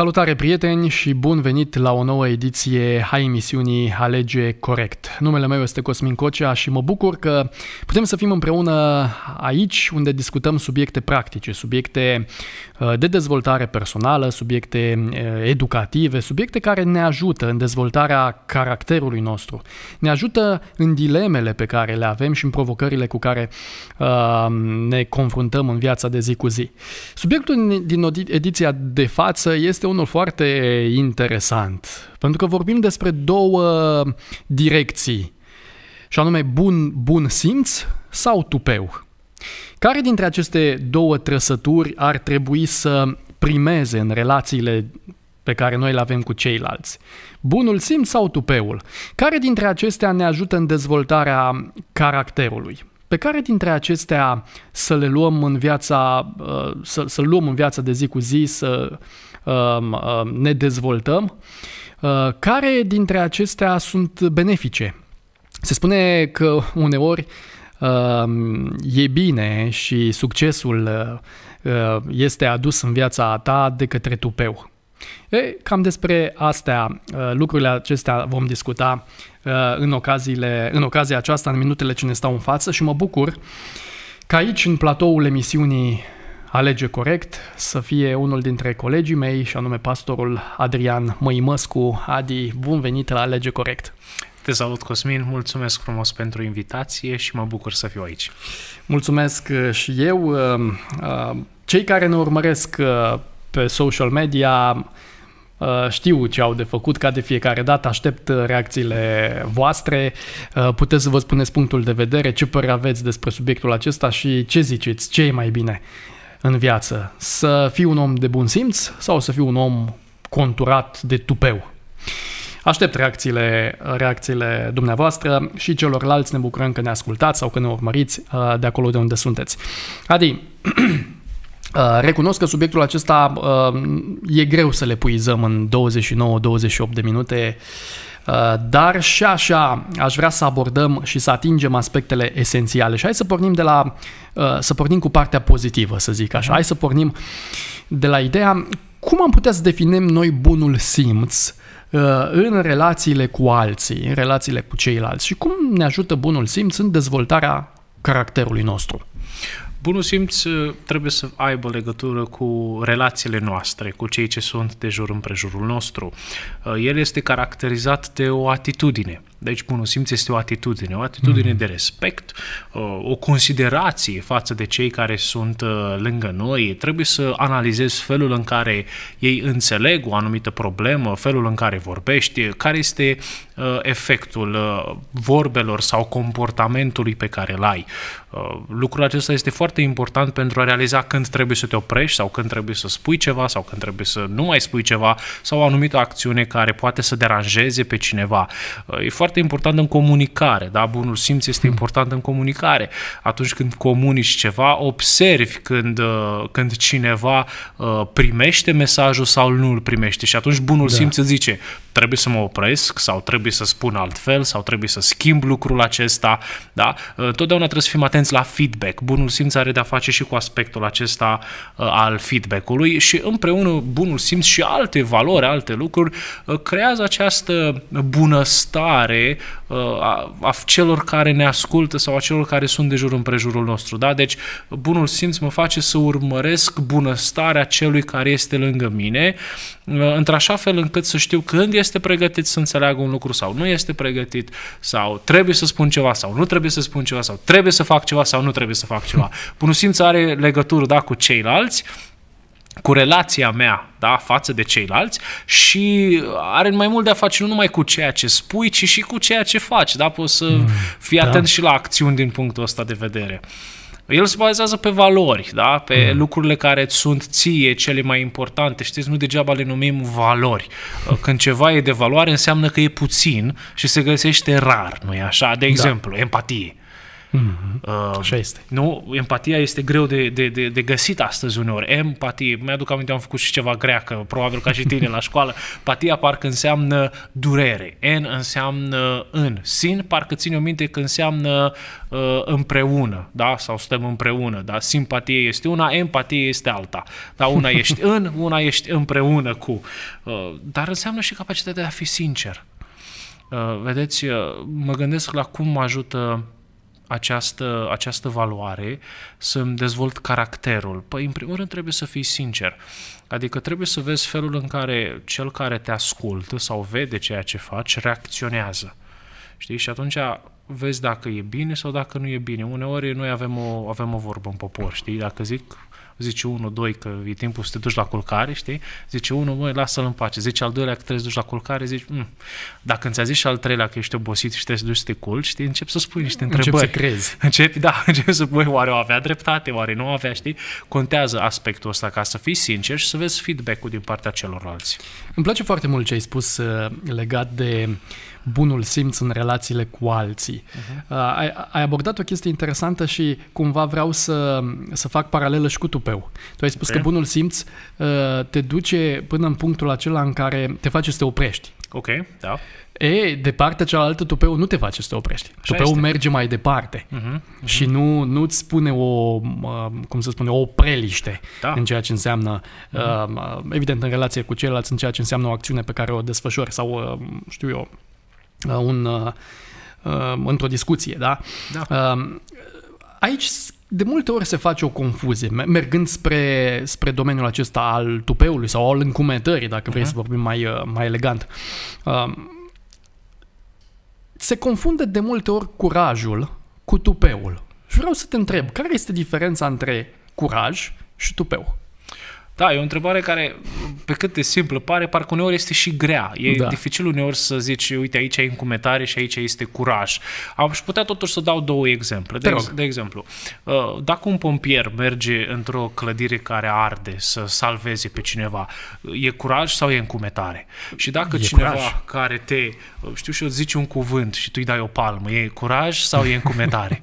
Salutare prieteni și bun venit la o nouă ediție a emisiunii Alege Corect. Numele meu este Cosmin Cocea și mă bucur că putem să fim împreună aici unde discutăm subiecte practice, subiecte uh, de dezvoltare personală, subiecte uh, educative, subiecte care ne ajută în dezvoltarea caracterului nostru, ne ajută în dilemele pe care le avem și în provocările cu care uh, ne confruntăm în viața de zi cu zi. Subiectul din ediția de față este unul foarte interesant, pentru că vorbim despre două direcții, și anume bun, bun simț sau tupeu. Care dintre aceste două trăsături ar trebui să primeze în relațiile pe care noi le avem cu ceilalți? Bunul simț sau tupeul? Care dintre acestea ne ajută în dezvoltarea caracterului? Pe care dintre acestea să le luăm în viața, uh, să, să luăm în viața de zi cu zi, să Um, um, ne dezvoltăm. Uh, care dintre acestea sunt benefice? Se spune că uneori um, e bine și succesul uh, uh, este adus în viața ta de către tupeu. E, cam despre astea, lucrurile acestea vom discuta în, ocaziile, în ocazia aceasta, în minutele ce ne stau în față și mă bucur că aici, în platoul emisiunii alege corect, să fie unul dintre colegii mei și anume pastorul Adrian Măimăscu. Adi, bun venit la Alege Corect! Te salut, Cosmin, mulțumesc frumos pentru invitație și mă bucur să fiu aici. Mulțumesc uh, și eu. Uh, uh, cei care ne urmăresc pe social media știu ce au de făcut, ca de fiecare dată aștept reacțiile voastre. Puteți să vă spuneți punctul de vedere, ce părere aveți despre subiectul acesta și ce ziceți, ce e mai bine în viață. Să fii un om de bun simț sau să fii un om conturat de tupeu. Aștept reacțiile, reacțiile dumneavoastră și celorlalți ne bucurăm că ne ascultați sau că ne urmăriți uh, de acolo de unde sunteți. Adi, uh, Recunosc că subiectul acesta uh, e greu să le puizăm în 29-28 de minute Uh, dar și așa aș vrea să abordăm și să atingem aspectele esențiale. Și hai să pornim de la uh, să pornim cu partea pozitivă, să zic așa. Mhm. Hai să pornim de la ideea cum am putea să definim noi bunul simț uh, în relațiile cu alții, în relațiile cu ceilalți și cum ne ajută bunul simț în dezvoltarea caracterului nostru. Bunul simț uh, trebuie să aibă legătură cu relațiile noastre, cu cei ce sunt de jur împrejurul nostru. Uh, el este caracterizat de o atitudine – deci, bunul simț este o atitudine, o atitudine mm-hmm. de respect, o considerație față de cei care sunt uh, lângă noi. Trebuie să analizezi felul în care ei înțeleg o anumită problemă, felul în care vorbești, care este uh, efectul uh, vorbelor sau comportamentului pe care îl ai. Lucrul acesta este foarte important pentru a realiza când trebuie să te oprești sau când trebuie să spui ceva sau când trebuie să nu mai spui ceva sau o anumită acțiune care poate să deranjeze pe cineva. E foarte foarte important în comunicare, da? Bunul simț este hmm. important în comunicare. Atunci când comunici ceva, observi când, uh, când cineva uh, primește mesajul sau nu îl primește și atunci bunul da. simț îți zice trebuie să mă opresc sau trebuie să spun altfel sau trebuie să schimb lucrul acesta, da? Uh, totdeauna trebuie să fim atenți la feedback. Bunul simț are de-a face și cu aspectul acesta al feedback-ului și împreună bunul simț și alte valori, alte lucruri creează această bunăstare nevoie uh, a, a celor care ne ascultă sau a celor care sunt de jur împrejurul nostru. Da? Deci bunul simț mă face să urmăresc bunăstarea celui care este lângă mine, uh, într-așa fel încât să știu când este pregătit să înțeleagă un lucru sau nu este pregătit, sau trebuie să spun ceva sau nu trebuie să spun ceva, sau trebuie să fac ceva sau nu trebuie să fac ceva. Bunul simț are legătură da, cu ceilalți, cu relația mea da, față de ceilalți și are mai mult de a face nu numai cu ceea ce spui, ci și cu ceea ce faci. Da? Poți să mm, fii da. atent și la acțiuni din punctul ăsta de vedere. El se bazează pe valori, da? pe mm. lucrurile care sunt ție cele mai importante. Știți, nu degeaba le numim valori. Când ceva e de valoare, înseamnă că e puțin și se găsește rar, nu i așa? De da. exemplu, da. empatie. Mm-hmm. Uh, Așa um, este. Nu? Empatia este greu de, de, de, de găsit astăzi uneori. Empatie. Mi-aduc aminte, am făcut și ceva greacă, probabil ca și tine la școală. Patia parcă înseamnă durere. En înseamnă în. Sin parcă ține o minte că înseamnă uh, împreună, da? Sau stăm împreună, da? Simpatie este una, empatie este alta. Da? Una ești în, una ești împreună cu. Uh, dar înseamnă și capacitatea de a fi sincer. Uh, vedeți, uh, mă gândesc la cum mă ajută uh, această, această valoare, să-mi dezvolt caracterul? Păi, în primul rând, trebuie să fii sincer. Adică trebuie să vezi felul în care cel care te ascultă sau vede ceea ce faci reacționează. Știi? Și atunci vezi dacă e bine sau dacă nu e bine. Uneori noi avem o, avem o vorbă în popor, știi? Dacă zic zice unul, doi, că e timpul să te duci la culcare, știi? Zice unul, măi, lasă-l în pace. Zice al doilea că trebuie să duci la culcare, zici, mh. Mm. dacă ți-a zis și al treilea că ești obosit și trebuie să duci să te culci, știi, încep să spui niște întrebări. Începi să crezi. Încep, da, încep să spui, oare o avea dreptate, oare nu o avea, știi? Contează aspectul ăsta ca să fii sincer și să vezi feedback-ul din partea celorlalți. Îmi place foarte mult ce ai spus uh, legat de uh, bunul simț în relațiile cu alții. Uh-huh. Uh, ai, ai abordat o chestie interesantă și cumva vreau să, să fac paralelă și cu tupeu. Tu ai spus okay. că bunul simț uh, te duce până în punctul acela în care te face să te oprești. Ok, da. E, de partea cealaltă, tupeu nu te face să te oprești. Așa tupeu este. merge mai departe uh-huh, uh-huh. și nu, nu-ți spune o, uh, cum să spune, o preliște da. în ceea ce înseamnă, uh-huh. evident, în relație cu ceilalți, în ceea ce înseamnă o acțiune pe care o desfășori sau, uh, știu eu, Uh, un, uh, uh, într-o discuție, da? da. Um, aici de multe ori se face o confuzie, mergând spre, spre domeniul acesta al tupeului sau al încumetării, dacă vrei uh-huh. să vorbim mai, mai elegant. Um, se confunde de multe ori curajul cu tupeul. Și vreau să te întreb, care este diferența între curaj și tupeu? Da, e o întrebare care, pe cât de simplă pare, parcă uneori este și grea. E da. dificil uneori să zici, uite, aici e încumetare și aici este curaj. Am și putea totuși să dau două exemple. De, ex- de exemplu, uh, dacă un pompier merge într-o clădire care arde să salveze pe cineva, e curaj sau e încumetare? Și dacă e cineva curaj. care te, uh, știu și eu, zici un cuvânt și tu îi dai o palmă, e curaj sau e încumetare?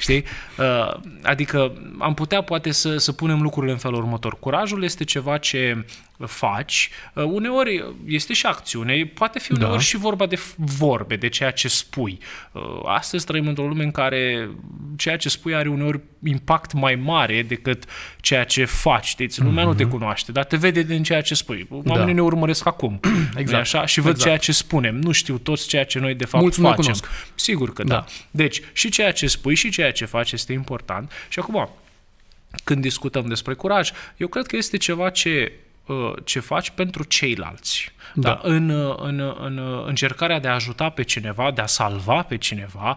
Știi? Uh, adică am putea poate să, să punem lucrurile în felul următor. Curajul este ceva ce faci, uh, uneori este și acțiune, poate fi uneori da. și vorba de vorbe, de ceea ce spui. Uh, astăzi trăim într-o lume în care ceea ce spui are uneori impact mai mare decât ceea ce faci. Deci lumea mm-hmm. nu te mhm. cunoaște, dar te vede din ceea ce spui. Oamenii da. ne urmăresc acum exact. așa? și văd exact. ceea ce spunem. Nu știu toți ceea ce noi de fapt Mulți facem. Cunosc. Sigur că da. da. Deci, și ceea ce spui și ceea ce faci este important. Și acum, când discutăm despre curaj, eu cred că este ceva ce Uh, ce faci pentru ceilalți. Da. Dar în, în, în încercarea de a ajuta pe cineva, de a salva pe cineva,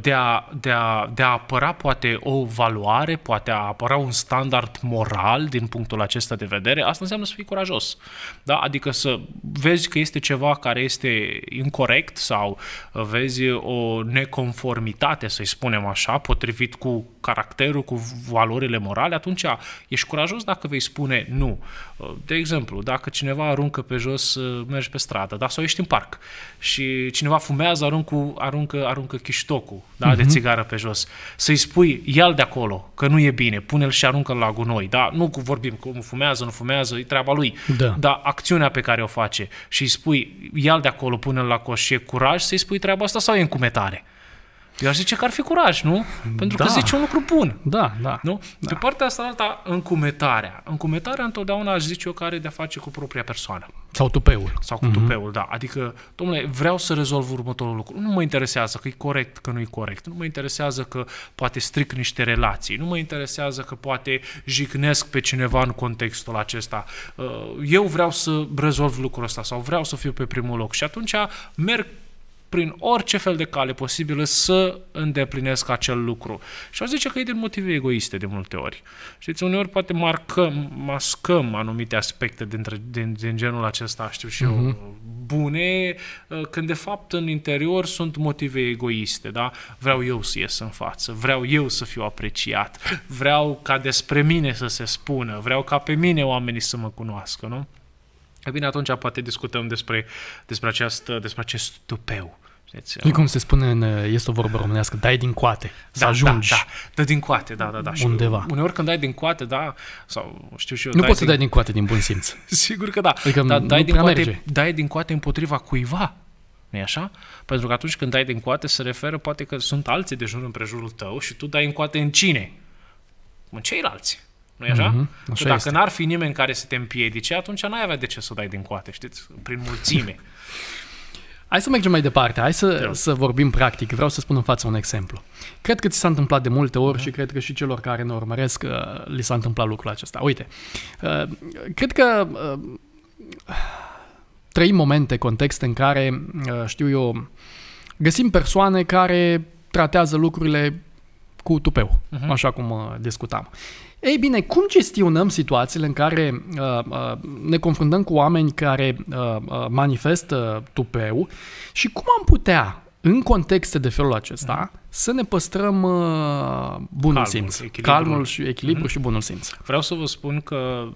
de a, de, a, de a apăra poate o valoare, poate a apăra un standard moral din punctul acesta de vedere, asta înseamnă să fii curajos. Da? Adică să vezi că este ceva care este incorrect sau vezi o neconformitate, să-i spunem așa, potrivit cu caracterul, cu valorile morale, atunci ești curajos dacă vei spune nu. De exemplu, dacă cineva aruncă pe jos mergi pe stradă, da? sau ești în parc și cineva fumează, aruncă, aruncă, aruncă chiștocul da? uh-huh. de mhm. țigară pe jos. Să-i spui, ia de acolo, că nu e bine, pune-l și aruncă-l la gunoi. Da? Nu cu vorbim cum fumează, nu fumează, e treaba lui. Da. Dar acțiunea pe care o face și îi spui, ia de acolo, pune-l la coș și e curaj să-i spui treaba asta sau e încumetare? Eu aș zice că ar fi curaj, nu? Pentru da. că zice un lucru bun. Da, da. Nu? da. Pe partea asta alta, încumetarea. Încumetarea întotdeauna aș zice eu care de-a face cu propria persoană. Sau tupeul. Sau cu mm-hmm. tupeul, mhm. da. Adică, domnule, vreau să rezolv următorul lucru. Nu mă interesează că e corect, că nu e corect. Nu mă interesează că poate stric niște relații. Nu mă interesează că poate jignesc pe cineva în contextul acesta. Uh, eu vreau să rezolv lucrul ăsta sau vreau să fiu pe primul loc. Și atunci merg prin orice fel de cale posibilă să îndeplinesc acel lucru. Și aș zice că e din motive egoiste de multe ori. Știți, uneori poate marcăm, mascăm anumite aspecte dintre, din, din genul acesta, știu și eu, uh-huh. bune, ă, când de fapt în interior sunt motive egoiste, da? Vreau eu să ies în față, vreau eu să fiu apreciat, vreau ca despre mine să se spună, vreau ca pe mine oamenii să mă cunoască, nu? E bine, atunci poate discutăm despre, despre, această, despre acest tupeu deci, e uh, cum se spune, în, uh, este o vorbă românească, dai din coate, da, să da, ajungi. Da, da, da, din coate, da, da, da. Și undeva. Uneori când dai din coate, da, sau știu și eu... Nu dai poți din... să dai din coate din bun simț. Sigur că da. Adică da, dai, din coate, merge. dai din coate împotriva cuiva, nu e așa? Pentru că atunci când dai din coate se referă poate că sunt alții de jur împrejurul tău și tu dai în coate în cine? În ceilalți. Nu-i așa? Mm-hmm, așa că dacă este. n-ar fi nimeni care să te împiedice, atunci n-ai avea de ce să dai din coate, știți? Prin mulțime. Hai să mergem mai departe, hai să, să vorbim practic. Vreau să spun în față un exemplu. Cred că ți s-a întâmplat de multe ori și da. cred că și celor care ne urmăresc uh, li s-a întâmplat lucrul acesta. Uite, uh, cred că uh, trăim momente, contexte în care, știu eu, găsim persoane care tratează lucrurile cu tupeu, uh-huh. așa cum discutam. Uh, ei bine, cum gestionăm situațiile în care uh, uh, ne confruntăm cu oameni care uh, uh, manifestă tupeu și cum am putea, în contexte de felul acesta, mhm. să ne păstrăm uh, bunul calmul, simț, echilibru. calmul și mhm. echilibru uh-huh. și bunul simț? Vreau să vă spun că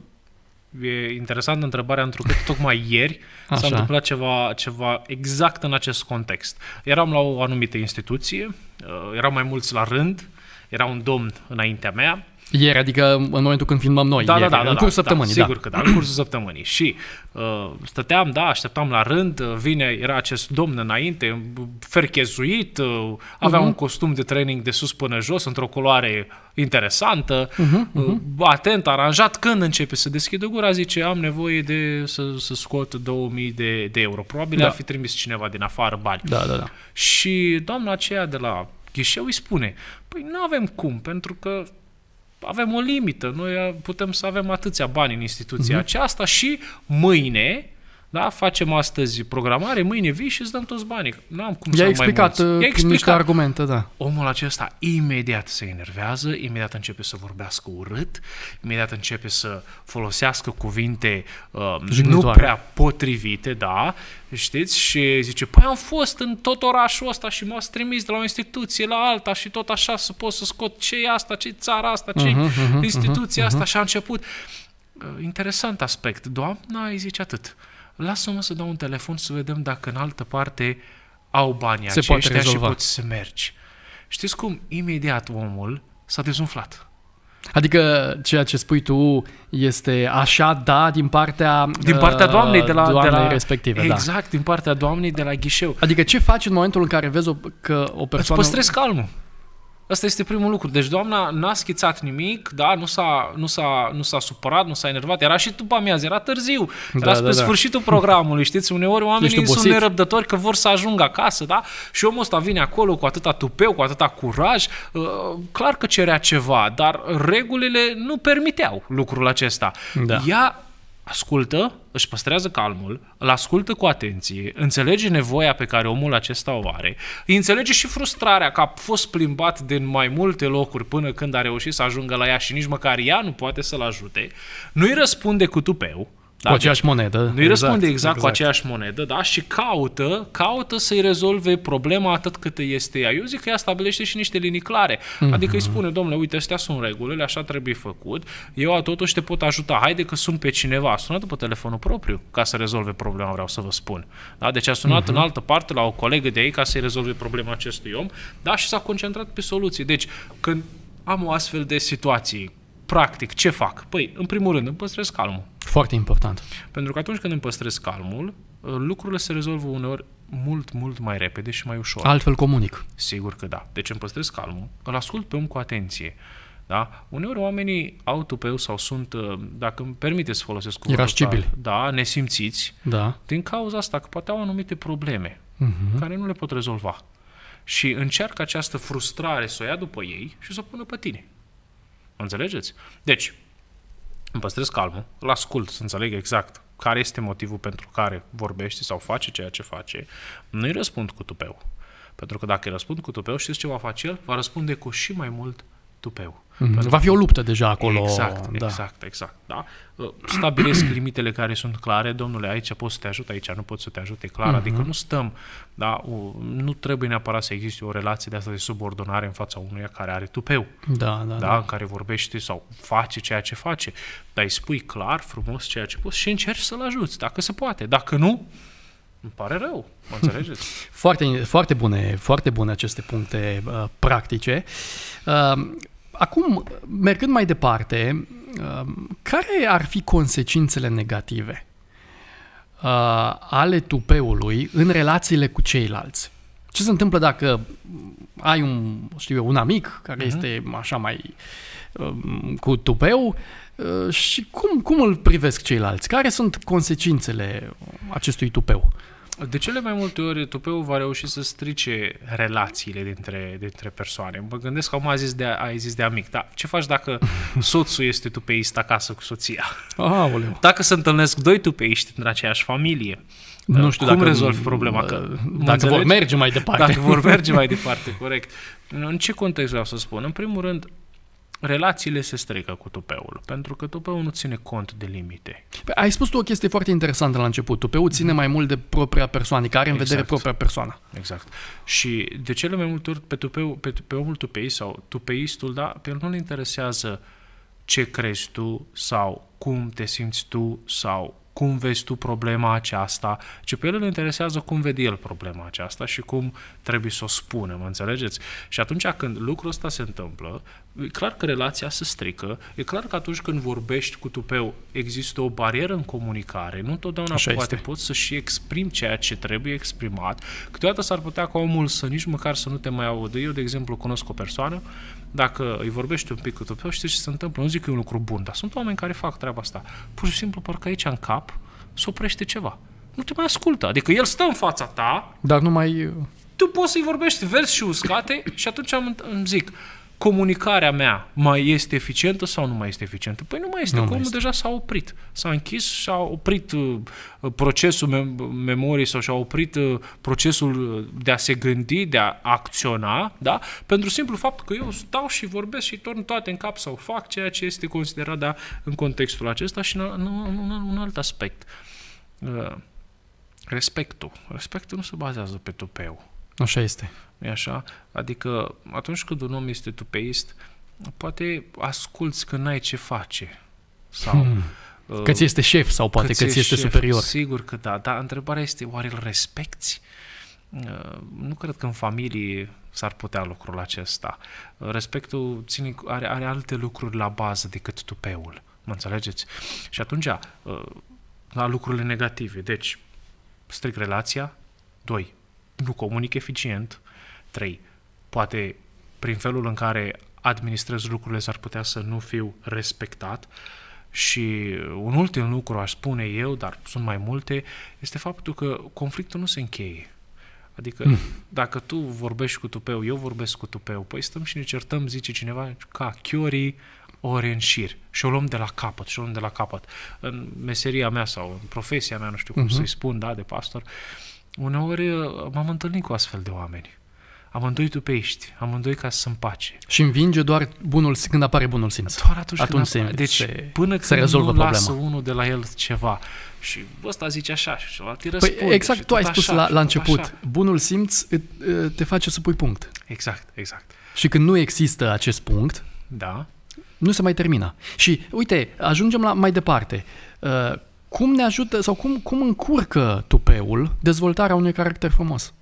e interesantă întrebarea, că tocmai ieri Așa. s-a întâmplat ceva, ceva exact în acest context. Eram la o anumită instituție, uh, erau mai mulți la rând, era un domn înaintea mea, ieri, adică în momentul când filmăm noi, da, da ieri, da, da, în da, cursul da, da săptămânii. Da, sigur da. că da, în cursul săptămânii. Și uh, stăteam, da, așteptam la rând, vine, era acest domn înainte, ferchezuit, uh, avea uh-huh. un costum de training de sus până jos, într-o culoare interesantă, uh-huh, uh-huh. atent, aranjat. Când începe să deschidă gura, zice, am nevoie de să, să scot 2000 de, de euro. Probabil da. ar fi trimis cineva din afară bani. Da, da, da. Și doamna aceea de la ghișeu îi spune, păi nu avem cum, pentru că avem o limită, noi putem să avem atâția bani în instituția mm-hmm. aceasta și mâine da? Facem astăzi programare, mâine vii și îți dăm toți banii. Nu am cum uh, I-a să explicat, mai mulți. I-a explicat niște argumente, da. Omul acesta imediat se enervează, imediat începe să vorbească urât, imediat începe să folosească cuvinte uh, nu prea potrivite, da, știți? Și zice, păi am fost în tot orașul ăsta și m-ați trimis de la o instituție la alta și tot așa să pot să scot ce e asta, ce țara asta, ce uh-huh, uh-huh, uh-huh, instituția uh-huh, asta uh-huh. și a început. Uh, interesant aspect. Doamna îi zice atât. Uh, lasă-mă să dau un telefon să vedem dacă în altă parte au banii Se aceștia poate rezolva. și poți să mergi. Știți cum? Imediat omul s-a dezumflat. Adică ceea ce spui tu este așa, da, din partea din partea uh, doamnei de la, doamnei de la respective, da. Exact, da. din partea doamnei de la ghișeu. Adică ce faci în momentul în care vezi o, că o persoană Îți păstrezi calmul. Asta este primul lucru. Deci doamna n-a schițat nimic, da, nu s-a, nu s-a, nu s-a supărat, nu s-a enervat. Era și după amiază, era târziu. Era da, da spre da, da. programului, știți? Uneori oamenii sunt nerăbdători că vor să ajungă acasă, da? Și omul ăsta vine acolo cu atâta tupeu, cu atâta curaj. Uh, clar că cerea ceva, dar regulile nu permiteau lucrul acesta. Da. Ea ascultă, își păstrează calmul, îl ascultă cu atenție, înțelege nevoia pe care omul acesta o are, îi înțelege și frustrarea că a fost plimbat din mai multe locuri până când a reușit să ajungă la ea și nici măcar ea nu poate să-l ajute, nu i răspunde cu tupeu, da? Cu aceeași monedă. Nu-i exact, răspunde exact, exact cu aceeași monedă, da? Și caută, caută să-i rezolve problema atât cât este ea. Eu zic că ea stabilește și niște linii clare. Mm-hmm. Adică îi spune, domnule, uite, astea sunt regulile, așa trebuie făcut, eu totuși te pot ajuta, haide că sun pe cineva. Sună după telefonul propriu ca să rezolve problema, vreau să vă spun. Da? Deci a sunat mm-hmm. în altă parte la o colegă de ei ca să-i rezolve problema acestui om, da? Și s-a concentrat pe soluții. Deci, când am o astfel de situație practic, ce fac? Păi, în primul rând, îmi păstrez calmul. Foarte important. Pentru că atunci când îmi păstrez calmul, ă, lucrurile se rezolvă uneori mult, mult mai repede și mai ușor. Altfel comunic. Sigur că da. Deci îmi păstrez calmul, îl ascult pe om cu atenție. Da? Uneori oamenii au tupeu sau sunt, ă, dacă îmi permite să folosesc cuvântul Irascibili. da, nesimțiți, da. din cauza asta că poate au anumite probleme uh-huh. care nu le pot rezolva. Și încearcă această frustrare să o ia după ei și să o pună pe tine. Înțelegeți? Deci, îmi păstrez calmul, îl ascult să înțeleg exact care este motivul pentru care vorbește sau face ceea ce face, nu-i răspund cu tupeu. Pentru că dacă îi răspund cu tupeu, știți ce va face el? Va răspunde cu și mai mult tupeu. Mm-hmm. Va fi o luptă deja acolo. Exact, da. exact, exact. Da? Uh, stabilesc limitele care sunt clare, domnule, aici pot să te ajut, aici nu pot să te ajute. clar, mm-hmm. adică nu stăm, da? O, nu trebuie neapărat să existe o relație de asta de subordonare în fața unuia care are tupeu, da, da, da? da. în care vorbește sau face ceea ce face, dar îi spui clar, frumos ceea ce poți și încerci să-l ajuți, dacă se poate, dacă nu, îmi pare rău, mă înțelegeți? foarte, foarte, bune, foarte bune aceste puncte uh, practice. Uh, Acum, mergând mai departe, um, care ar fi consecințele negative uh, ale tupeului în relațiile cu ceilalți? Ce se întâmplă dacă ai un, știu eu, un amic care uh-huh. este așa mai um, cu tupeu uh, și cum, cum îl privesc ceilalți? Care sunt consecințele acestui tupeu? de cele mai multe ori tupeul va reuși să strice relațiile dintre, dintre persoane. Mă gândesc că am zis de, ai zis de amic, dar ce faci dacă soțul este tupeist acasă cu soția? Aoleu. Dacă se întâlnesc doi tupeiști din aceeași familie, nu uh, știu cum dacă rezolvi problema. Că, dacă vor merge mai departe. Dacă vor merge mai departe, corect. În ce context vreau să spun? În primul rând, relațiile se strică cu tupeul, pentru că tupeul nu ține cont de limite. Păi, ai spus tu o chestie foarte interesantă la început. Tupeul ține mhm. mai mult de propria persoană, care are în exact. vedere propria persoană. Exact. Și de cele mai multe ori pe, tupeu, pe, pe omul tupei sau tupeistul, da, pe el nu-l interesează ce crezi tu sau cum te simți tu sau cum vezi tu problema aceasta, ci pe el îl interesează cum vede el problema aceasta și cum trebuie să o spunem, înțelegeți? Și atunci când lucrul ăsta se întâmplă, E clar că relația se strică, e clar că atunci când vorbești cu tupeu există o barieră în comunicare, nu întotdeauna Așa poate este. poți să și exprimi ceea ce trebuie exprimat. Câteodată s-ar putea ca omul să nici măcar să nu te mai audă. Eu, de exemplu, cunosc o persoană, dacă îi vorbești un pic cu tupeu, știi ce se întâmplă. Nu zic că e un lucru bun, dar sunt oameni care fac treaba asta. Pur și simplu, parcă aici în cap se oprește ceva. Nu te mai ascultă. Adică el stă în fața ta. Dar nu mai... Tu poți să-i vorbești vers și uscate și atunci am, îmi zic, comunicarea mea mai este eficientă sau nu mai este eficientă? Păi nu mai este, nu că mai omul este. deja s-a oprit. S-a închis, s-a oprit uh, uh, procesul mem- memoriei sau și-a oprit uh, procesul de a se gândi, de a acționa, da? pentru simplu fapt că eu stau și vorbesc și torn toate în cap sau fac ceea ce este considerat da, în contextul acesta și în, în, în, în un alt aspect. Uh, respectul. Respectul nu se bazează pe tupeu Așa este. E așa? Adică atunci când un om este tupeist, poate asculți că n-ai ce face. Sau... Hmm. Uh, că ți este șef sau poate că ți este, este șef, superior. Sigur că da, dar întrebarea este, oare îl respecti? Uh, nu cred că în familie s-ar putea lucrul acesta. Uh, respectul ține, are, are alte lucruri la bază decât tupeul. Mă înțelegeți? Și atunci, la lucrurile negative. Deci, stric relația. 2 nu comunic eficient. 3. Poate prin felul în care administrez lucrurile s-ar putea să nu fiu respectat. Și un ultim lucru aș spune eu, dar sunt mai multe, este faptul că conflictul nu se încheie. Adică mm. dacă tu vorbești cu tupeu, eu vorbesc cu tupeu, păi stăm și ne certăm, zice cineva, ca Chiori, ori în șir și o luăm de la capăt și o luăm de la capăt. În meseria mea sau în profesia mea, nu știu cum uh-huh. să-i spun, da, de pastor, uh, Uneori uh, m-am întâlnit cu astfel de oameni. Amândoi tu pești, amândoi ca să pace. Și învinge doar bunul când apare bunul simț. Doar atunci, atunci când apare. deci se, până se când rezolvă nu problema. lasă unul de la el ceva. Și ăsta zice așa și celălalt îi răspunde. Păi exact, tu ai spus la, la început. Așa. Bunul simț te face să pui punct. Exact, exact. Și când nu există acest punct, da. nu se mai termină. Și uite, ajungem la mai departe. Uh, cum ne ajută sau cum, cum încurcă tupeul dezvoltarea unui caracter frumos?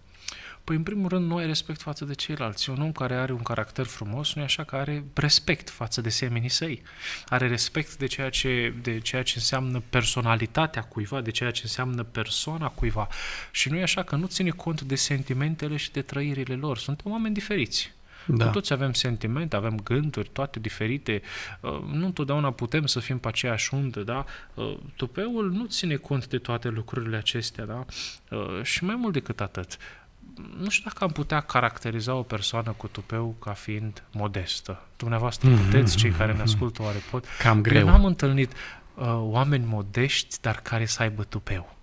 Păi, în primul rând, nu ai respect față de ceilalți. Un om care are un caracter frumos nu e așa că are respect față de seminii săi. Are respect de ceea ce, de ceea ce înseamnă personalitatea cuiva, de ceea ce înseamnă persoana cuiva. Și nu e așa că nu ține cont de sentimentele și de trăirile lor. Suntem oameni diferiți. Da. Cu toți avem sentimente, avem gânduri, toate diferite. Uh, nu întotdeauna putem să fim pe aceeași undă, da? Uh, Tupeul nu ține cont de toate lucrurile acestea, da? Uh, și mai mult decât atât, nu știu dacă am putea caracteriza o persoană cu tupeu ca fiind modestă. Dumneavoastră mhm. puteți, cei care ne ascultă oare pot. Cam greu. Eu n-am întâlnit uh, oameni modești, dar care să aibă tupeu.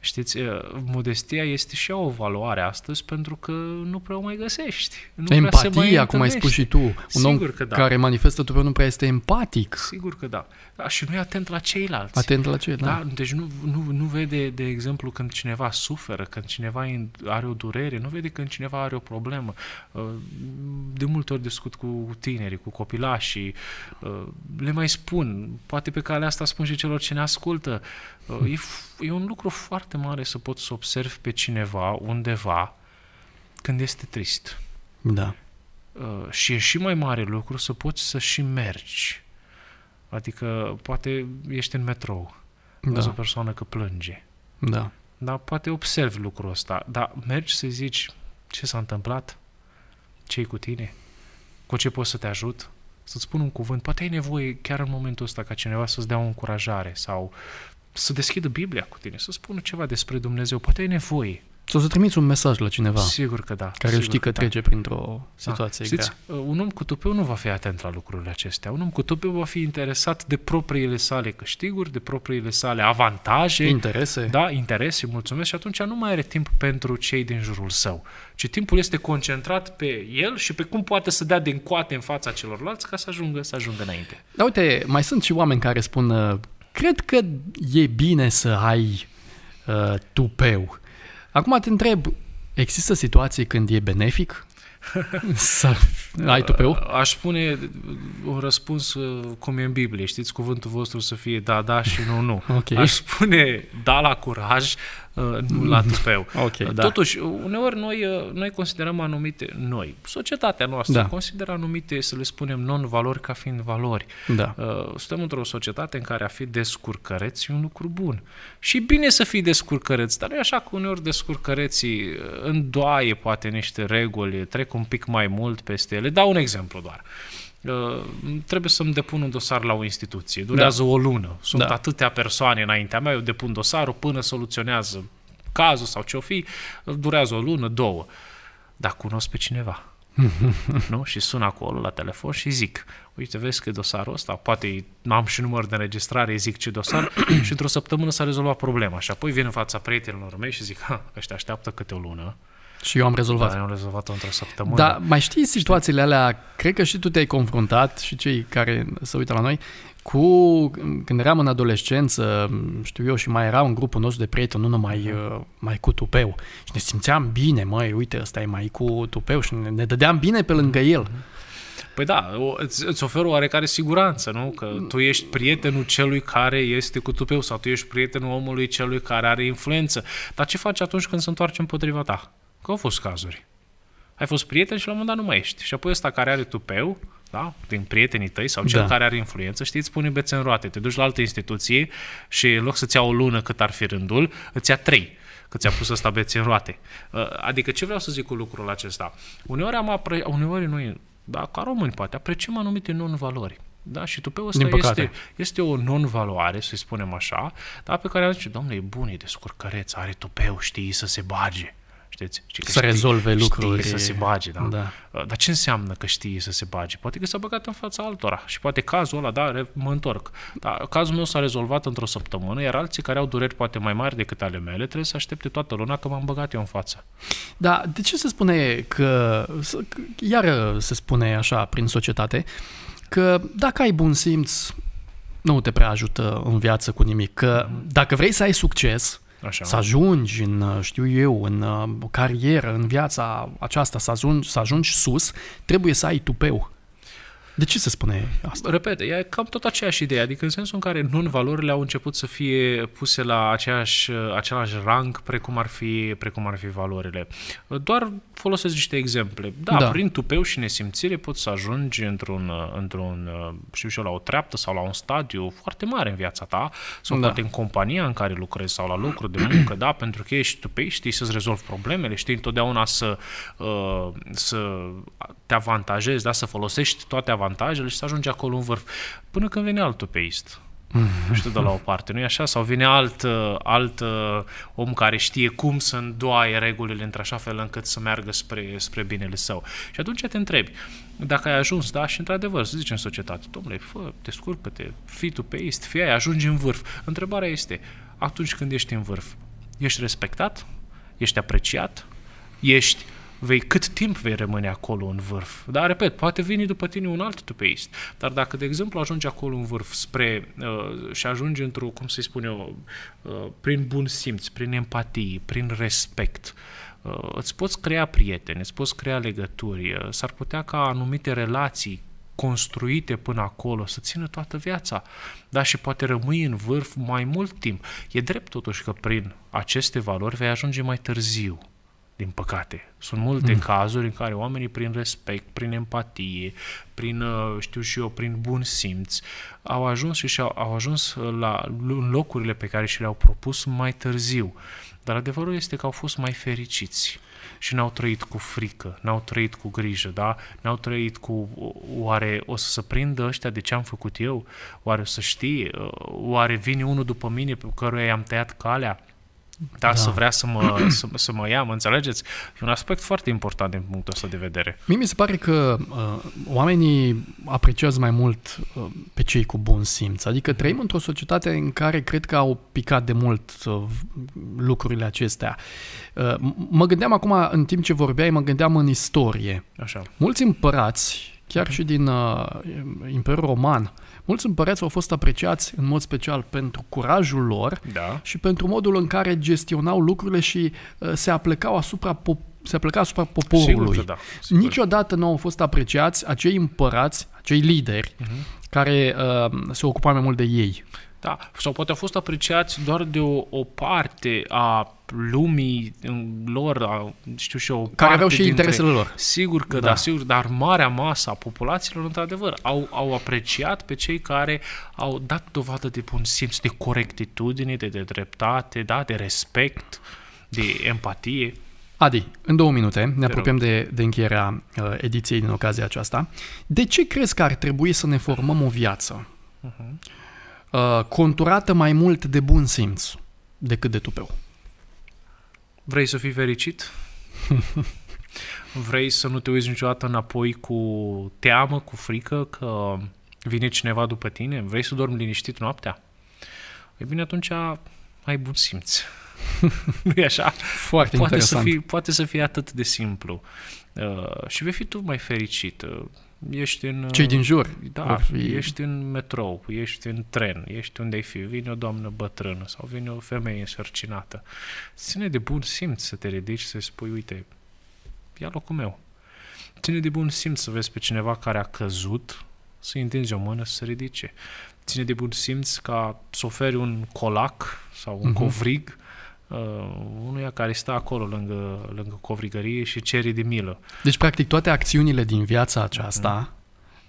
Știți, modestia este și o valoare astăzi pentru că nu prea o mai găsești. Nu Empatia, prea se mai cum ai spus și tu. Un Sigur om că da. care manifestă tu nu prea este empatic. Sigur că da. da și nu e atent la ceilalți. Atent la ceilalți. Da? da? Deci nu, nu, nu vede, de exemplu, când cineva suferă, când cineva are o durere, nu vede când cineva are o problemă. Uh, de multe ori discut cu tinerii, cu copilașii, uh, le mai spun, poate pe calea asta spun și celor ce ne ascultă, E, e un lucru foarte mare să poți să observi pe cineva undeva când este trist. Da. Uh, și e și mai mare lucru să poți să și mergi. Adică poate ești în metrou, da. o persoană că plânge. Da. Dar poate observi lucrul ăsta, dar mergi să zici ce s-a întâmplat, ce cu tine, cu ce pot să te ajut, să-ți spun un cuvânt, poate ai nevoie chiar în momentul ăsta ca cineva să-ți dea o încurajare sau să deschidă Biblia cu tine, să spună ceva despre Dumnezeu, poate ai nevoie. Sau să trimiți un mesaj la cineva. Sigur că da. Care știi că, că da. trece da. printr-o situație da. Știți, grea. Uh, un om cu tupeu nu va fi atent la lucrurile acestea. Un om cu tupeu va fi interesat de propriile sale câștiguri, de propriile sale avantaje. Interese. Da, interese, mulțumesc. Și atunci nu mai are timp pentru cei din jurul său. Ci timpul este concentrat pe el și pe cum poate să dea din coate în fața celorlalți ca să ajungă, să ajungă înainte. Da, uite, mai sunt și oameni care spun uh, cred că e bine să ai uh, tupeu. Acum te întreb, există situații când e benefic să ai tupeu? Uh, aș pune un răspuns uh, cum e în Biblie, știți, cuvântul vostru să fie da, da și nu, nu. Okay. Aș spune da la curaj, nu uh, la tupeu. Okay, da. da. Totuși, uneori noi, uh, noi considerăm anumite, noi, societatea noastră da. consideră anumite, să le spunem, non-valori ca fiind valori. Da. Uh, Suntem într-o societate în care a fi descurcăreț e un lucru bun. Și bine să fii descurcăreț, dar nu e așa că uneori descurcăreții îndoaie poate niște reguli, trec un pic mai mult peste ele. Dau un exemplu doar. Uh, Uh, trebuie să-mi depun un dosar la o instituție. Da. Durează da. o lună. Sunt da. atâtea persoane înaintea mea, eu depun dosarul până soluționează cazul sau ce-o fi, durează o lună, două. Dar cunosc pe cineva. nu? Și sun acolo la telefon și zic, uite, vezi că dosarul ăsta, poate am și număr de înregistrare, zic ce dosar și într-o săptămână s-a rezolvat problema. Și apoi vin în fața prietenilor mei și zic, ha, ăștia așteaptă câte o lună, și eu am rezolvat. Dar am rezolvat-o într-o săptămână. Da, mai știi situațiile știi? alea, cred că și tu te-ai confruntat și cei care se uită la noi, cu, când eram în adolescență, știu eu, și mai era un grupul nostru de prieteni, nu numai mhm. uh, mai cu tupeu. Și ne simțeam bine, măi, uite, ăsta e mai cu tupeu și ne, ne dădeam bine pe lângă mhm. el. Păi da, îți, îți oferă oarecare siguranță, nu? Că tu ești prietenul celui care este cu tupeu sau tu ești prietenul omului celui care are influență. Dar ce faci atunci când se întoarce împotriva ta? Că au fost cazuri. Ai fost prieten și la un moment dat nu mai ești. Și apoi ăsta care are tupeu, da? din prietenii tăi sau cel da. care are influență, știi, îți pune bețe în roate, te duci la alte instituții și în loc să-ți ia o lună cât ar fi rândul, îți ia trei că ți-a pus ăsta bețe în roate. Ă, adică ce vreau să zic cu lucrul acesta? Uneori, am apre... Uneori noi, da, ca români poate, apreciem anumite non-valori. Da? Și pe ăsta este, este o non-valoare, să-i spunem așa, da? pe care zis, domnule, e bun, e descurcăreț, are tupeu, știi să se bage știți? Știi să știi, rezolve știi, lucruri. Știi să se bage, da? da. Uh, dar ce înseamnă că știi să se bage? Poate că s-a băgat în fața altora și poate cazul ăla, da, mă întorc. Dar cazul meu s-a rezolvat într-o săptămână, iar alții care au dureri poate mai mari decât ale mele trebuie să aștepte toată luna că m-am băgat eu în față. Da, de ce se spune că, iar se spune așa prin societate, că dacă ai bun simț, nu te prea ajută în viață cu nimic. Că mhm. dacă vrei să ai succes, Așa. Să ajungi în, știu eu, în uh, carieră, în viața aceasta, să ajungi, să ajungi sus, trebuie să ai tupeu de ce se spune asta? Repet, e cam tot aceeași idee, adică în sensul în care non-valorile au început să fie puse la aceeași, același rang precum ar, fi, precum ar fi valorile. Doar folosesc niște exemple. Da, da. prin tupeu și nesimțire poți să ajungi într-un, într-un, știu și eu, la o treaptă sau la un stadiu foarte mare în viața ta sau da. poate în compania în care lucrezi sau la lucru de muncă, da, pentru că ești tupei, știi să-ți rezolvi problemele, știi întotdeauna să, uh, să te avantajezi, da, să folosești toate avantajele avantajele și să ajungi acolo în vârf. Până când vine altul ist. Nu mm. știu, de la o parte, nu-i așa? Sau vine alt, uh, alt uh, om care știe cum să îndoaie regulile într așa fel încât să meargă spre, spre binele său. Și atunci te întrebi, dacă ai ajuns, da, și într-adevăr, să zicem în societate, domnule, fă, scurcă, te fii tu pe ist, fii ai, ajungi în vârf. Întrebarea este, atunci când ești în vârf, ești respectat? Ești apreciat? Ești vei, cât timp vei rămâne acolo în vârf. Dar, repet, poate vine după tine un alt tupeist. Dar dacă, de exemplu, ajungi acolo în vârf spre uh, și ajungi într-o, cum să-i spun eu, uh, prin bun simț, prin empatie, prin respect, uh, îți poți crea prieteni, îți poți crea legături, uh, s-ar putea ca anumite relații construite până acolo, să țină toată viața. Da, și poate rămâi în vârf mai mult timp. E drept totuși că prin aceste valori vei ajunge mai târziu din păcate. Sunt multe mm. cazuri în care oamenii prin respect, prin empatie, prin, uh, știu și eu, prin bun simț, au ajuns și, au, au ajuns la locurile pe care și le-au propus mai târziu. Dar adevărul este că au fost mai fericiți și n-au trăit cu frică, n-au trăit cu grijă, da? N-au trăit cu oare o să se prindă ăștia de ce am făcut eu? Oare o să știe? Oare vine unul după mine pe care i-am tăiat calea? da, da. să da. vrea să mă, să, să mă ia, mă înțelegeți? E un aspect foarte important din punctul ăsta de vedere. Mie mi se pare că uh, oamenii apreciază mai mult uh, pe cei cu bun simț. Adică trăim într-o societate în care cred că au picat de mult uh, lucrurile acestea. Uh, mă gândeam acum, în timp ce vorbeai, mă gândeam în istorie. Așa. Mulți împărați chiar și din uh, Imperiul Roman. Mulți împărați au fost apreciați în mod special pentru curajul lor da. și pentru modul în care gestionau lucrurile și uh, se aplecau asupra pop- se aplica asupra poporului. Sigur da, sigur. Niciodată nu au fost apreciați acei împărați, acei lideri uh-huh. care uh, se ocupau mai mult de ei da, sau poate au fost apreciați doar de o, o parte a lumii lor, a, știu și eu, care aveau și interesele lor. Sigur că da. da, sigur, dar marea masă a populațiilor, într-adevăr, au, au apreciat pe cei care au dat dovadă de bun simț, de corectitudine, de, de dreptate, da, de respect, de empatie. Adi, în două minute, ne apropiem de, de încheierea uh, ediției din ocazia aceasta. De ce crezi că ar trebui să ne formăm o viață? Uh-huh. Uh, conturată mai mult de bun simț decât de tupeu. Vrei să fii fericit? Vrei să nu te uiți niciodată înapoi cu teamă, cu frică că vine cineva după tine? Vrei să dormi liniștit noaptea? E bine, atunci ai bun simț. nu e așa? Foarte poate interesant. Să fii, poate să fie atât de simplu. Uh, și vei fi tu mai fericit. Uh, ești în... Cei din uh, jur. Da, fi... ești în metrou, ești în tren, ești unde ai fi, vine o doamnă bătrână sau vine o femeie însărcinată. Ține de bun simț să te ridici să spui, uite, ia locul meu. Ține de bun simț să vezi pe cineva care a căzut, să-i întinzi o mână să se ridice. Ține de bun simț ca să oferi un colac sau un uh-huh. covrig uh, unuia care stă acolo lângă, lângă covrigărie și cere de milă. Deci, practic, toate acțiunile din viața aceasta, mm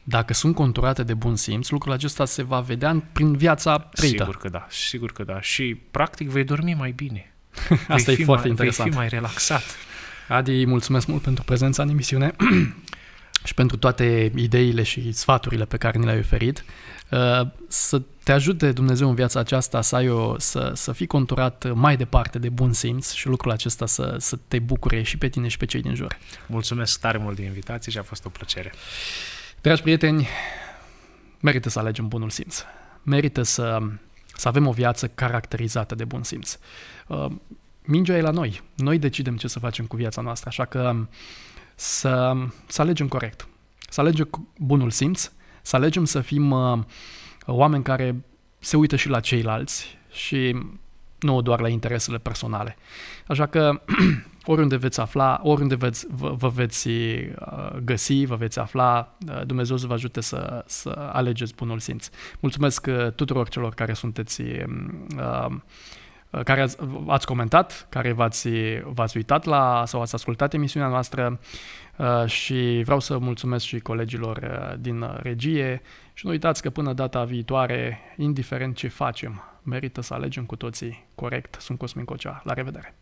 dacă sunt conturate de bun simț, lucrul acesta se va vedea prin viața trăită. Sigur că da, sigur că da. Și, practic, vei dormi mai bine. Asta vei e foarte mai, interesant. Vei fi mai relaxat. Adi, mulțumesc mult pentru prezența în emisiune. și pentru toate ideile și sfaturile pe care ni le-ai oferit. Uh, să te ajute Dumnezeu în viața aceasta să, ai o, să, să fii conturat mai departe de bun simț și lucrul acesta să, să te bucure și pe tine și pe cei din jur. Mulțumesc tare mult de invitație și a fost o plăcere. Dragi prieteni, merită să alegem bunul simț. Merită să, să avem o viață caracterizată de bun simț. Uh, mingea e la noi. Noi decidem ce să facem cu viața noastră, așa că să, să alegem corect, să alegem bunul simț, să alegem să fim uh, oameni care se uită și la ceilalți și nu doar la interesele personale. Așa că oriunde veți afla, oriunde veți, vă, vă veți uh, găsi, vă veți afla, uh, Dumnezeu să vă ajute să, să alegeți bunul simț. Mulțumesc uh, tuturor celor care sunteți um, uh, Uh, care ați, ați comentat, care v-ați, v-ați uitat la sau ați ascultat emisiunea noastră uh, și vreau să mulțumesc și colegilor uh, din regie și nu uitați că până data viitoare, indiferent ce facem, merită să alegem cu toții corect. Sunt Cosmin Cocea. La revedere!